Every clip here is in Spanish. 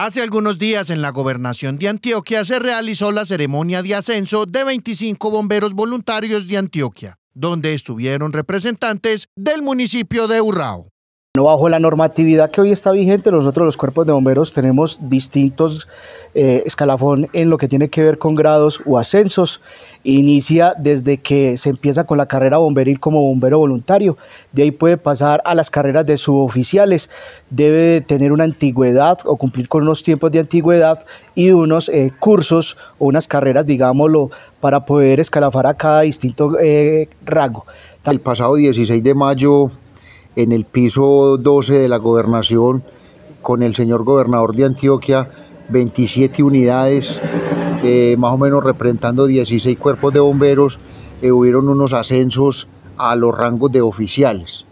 Hace algunos días en la gobernación de Antioquia se realizó la ceremonia de ascenso de 25 bomberos voluntarios de Antioquia, donde estuvieron representantes del municipio de Urrao bajo la normatividad que hoy está vigente, nosotros los cuerpos de bomberos tenemos distintos eh, escalafón en lo que tiene que ver con grados o ascensos. Inicia desde que se empieza con la carrera bomberil como bombero voluntario. De ahí puede pasar a las carreras de suboficiales. Debe tener una antigüedad o cumplir con unos tiempos de antigüedad y unos eh, cursos o unas carreras, digámoslo, para poder escalafar a cada distinto eh, rango. El pasado 16 de mayo en el piso 12 de la gobernación con el señor gobernador de Antioquia, 27 unidades, eh, más o menos representando 16 cuerpos de bomberos, hubo eh, hubieron unos ascensos a los rangos de oficiales.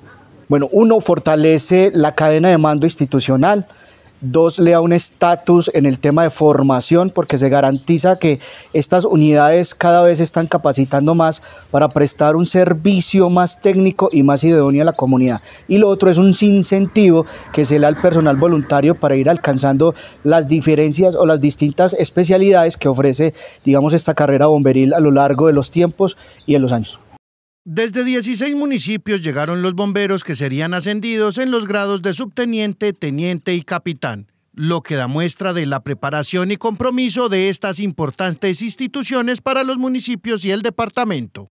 Bueno, uno fortalece la cadena de mando institucional, Dos, le da un estatus en el tema de formación porque se garantiza que estas unidades cada vez están capacitando más para prestar un servicio más técnico y más idóneo a la comunidad. Y lo otro es un incentivo que se le da al personal voluntario para ir alcanzando las diferencias o las distintas especialidades que ofrece, digamos, esta carrera bomberil a lo largo de los tiempos y de los años. Desde 16 municipios llegaron los bomberos que serían ascendidos en los grados de subteniente, teniente y capitán, lo que da muestra de la preparación y compromiso de estas importantes instituciones para los municipios y el departamento.